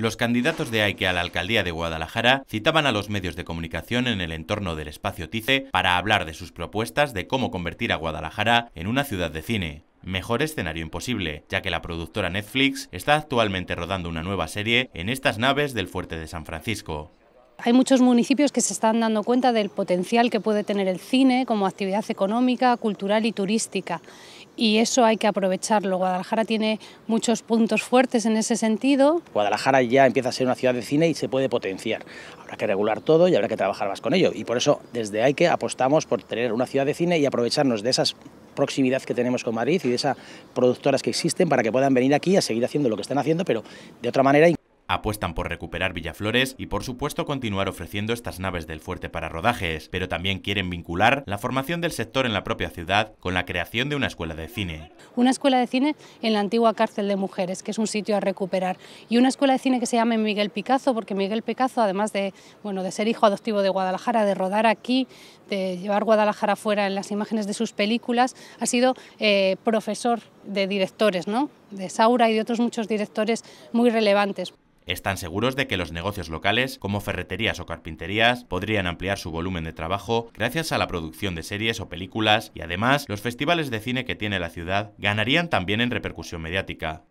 Los candidatos de AIKE a la alcaldía de Guadalajara citaban a los medios de comunicación en el entorno del espacio TICE para hablar de sus propuestas de cómo convertir a Guadalajara en una ciudad de cine. Mejor escenario imposible, ya que la productora Netflix está actualmente rodando una nueva serie en estas naves del fuerte de San Francisco hay muchos municipios que se están dando cuenta del potencial que puede tener el cine como actividad económica, cultural y turística y eso hay que aprovecharlo. Guadalajara tiene muchos puntos fuertes en ese sentido. Guadalajara ya empieza a ser una ciudad de cine y se puede potenciar. Habrá que regular todo y habrá que trabajar más con ello. Y por eso desde hay que apostamos por tener una ciudad de cine y aprovecharnos de esas proximidad que tenemos con Madrid y de esas productoras que existen para que puedan venir aquí a seguir haciendo lo que están haciendo, pero de otra manera apuestan por recuperar Villaflores y por supuesto continuar ofreciendo estas naves del fuerte para rodajes, pero también quieren vincular la formación del sector en la propia ciudad con la creación de una escuela de cine. Una escuela de cine en la antigua cárcel de mujeres, que es un sitio a recuperar, y una escuela de cine que se llame Miguel Picazo, porque Miguel Picazo, además de, bueno, de ser hijo adoptivo de Guadalajara, de rodar aquí, de llevar Guadalajara fuera en las imágenes de sus películas, ha sido eh, profesor de directores, ¿no? de Saura y de otros muchos directores muy relevantes están seguros de que los negocios locales, como ferreterías o carpinterías, podrían ampliar su volumen de trabajo gracias a la producción de series o películas y además los festivales de cine que tiene la ciudad ganarían también en repercusión mediática.